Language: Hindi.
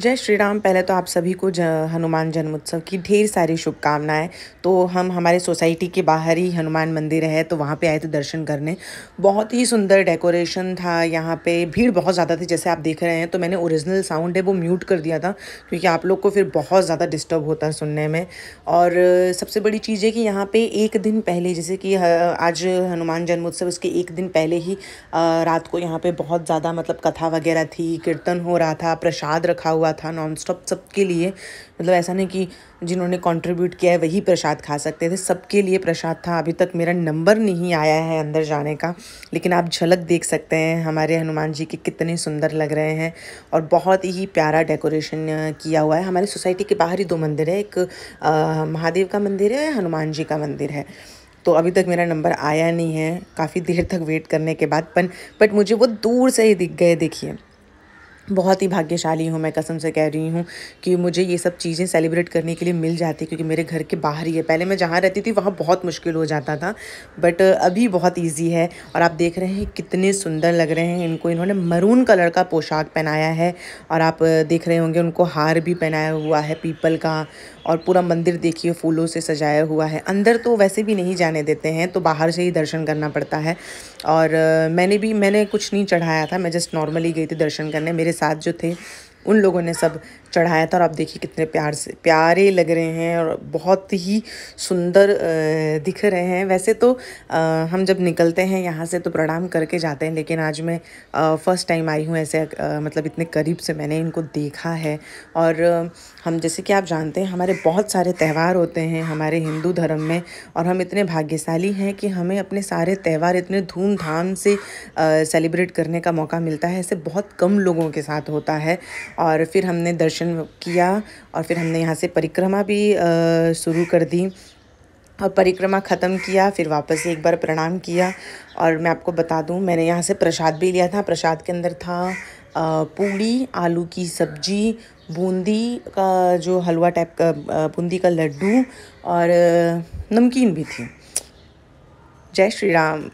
जय श्री राम पहले तो आप सभी को ज, हनुमान जन्मोत्सव की ढेर सारी शुभकामनाएं तो हम हमारे सोसाइटी के बाहर ही हनुमान मंदिर है तो वहाँ पे आए थे दर्शन करने बहुत ही सुंदर डेकोरेशन था यहाँ पे भीड़ बहुत ज़्यादा थी जैसे आप देख रहे हैं तो मैंने ओरिजिनल साउंड है वो म्यूट कर दिया था क्योंकि आप लोग को फिर बहुत ज़्यादा डिस्टर्ब होता है सुनने में और सबसे बड़ी चीज़ है कि यहाँ पर एक दिन पहले जैसे कि आज हनुमान जन्मोत्सव उसके एक दिन पहले ही रात को यहाँ पर बहुत ज़्यादा मतलब कथा वगैरह थी कीर्तन हो रहा था प्रसाद रखा हुआ हुआ था नॉन स्टॉप सबके लिए मतलब ऐसा नहीं कि जिन्होंने कंट्रीब्यूट किया है वही प्रसाद खा सकते थे सबके लिए प्रसाद था अभी तक मेरा नंबर नहीं आया है अंदर जाने का लेकिन आप झलक देख सकते हैं हमारे हनुमान जी के कितने सुंदर लग रहे हैं और बहुत ही प्यारा डेकोरेशन किया हुआ है हमारी सोसाइटी के बाहर ही दो मंदिर है एक आ, महादेव का मंदिर है हनुमान जी का मंदिर है तो अभी तक मेरा नंबर आया नहीं है काफ़ी देर तक वेट करने के बाद पन बट मुझे वो दूर से ही दिख गए देखिए बहुत ही भाग्यशाली हूँ मैं कसम से कह रही हूँ कि मुझे ये सब चीज़ें सेलिब्रेट करने के लिए मिल जाती क्योंकि मेरे घर के बाहर ही है पहले मैं जहाँ रहती थी वहाँ बहुत मुश्किल हो जाता था बट अभी बहुत इजी है और आप देख रहे हैं कितने सुंदर लग रहे हैं इनको इन्होंने मरून कलर का पोशाक पहनाया है और आप देख रहे होंगे उनको हार भी पहनाया हुआ है पीपल का और पूरा मंदिर देखिए फूलों से सजाया हुआ है अंदर तो वैसे भी नहीं जाने देते हैं तो बाहर से ही दर्शन करना पड़ता है और मैंने भी मैंने कुछ नहीं चढ़ाया था मैं जस्ट नॉर्मली गई थी दर्शन करने मेरे साथ जो थे उन लोगों ने सब चढ़ाया था और आप देखिए कितने प्यार से प्यारे लग रहे हैं और बहुत ही सुंदर दिख रहे हैं वैसे तो हम जब निकलते हैं यहाँ से तो प्रणाम करके जाते हैं लेकिन आज मैं फ़र्स्ट टाइम आई हूँ ऐसे मतलब इतने करीब से मैंने इनको देखा है और हम जैसे कि आप जानते हैं हमारे बहुत सारे त्यौहार होते हैं हमारे हिंदू धर्म में और हम इतने भाग्यशाली हैं कि हमें अपने सारे त्यौहार इतने धूमधाम से सेलिब्रेट करने का मौका मिलता है ऐसे बहुत कम लोगों के साथ होता है और फिर हमने दर्शन किया और फिर हमने यहाँ से परिक्रमा भी शुरू कर दी और परिक्रमा ख़त्म किया फिर वापस एक बार प्रणाम किया और मैं आपको बता दूँ मैंने यहाँ से प्रसाद भी लिया था प्रसाद के अंदर था पूड़ी आलू की सब्जी बूंदी का जो हलवा टाइप का बूंदी का लड्डू और नमकीन भी थी जय श्री राम